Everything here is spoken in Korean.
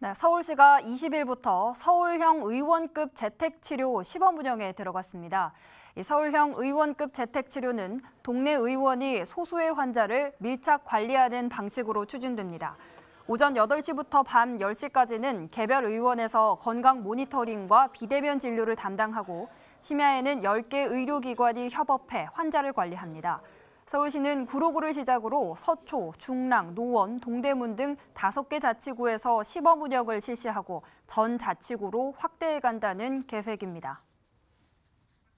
네, 서울시가 20일부터 서울형 의원급 재택치료 시범 운영에 들어갔습니다. 서울형 의원급 재택치료는 동네 의원이 소수의 환자를 밀착 관리하는 방식으로 추진됩니다. 오전 8시부터 밤 10시까지는 개별 의원에서 건강 모니터링과 비대면 진료를 담당하고 심야에는 10개 의료기관이 협업해 환자를 관리합니다. 서울시는 구로구를 시작으로 서초, 중랑, 노원, 동대문 등 다섯 개 자치구에서 시범 운영을 실시하고 전 자치구로 확대해 간다는 계획입니다.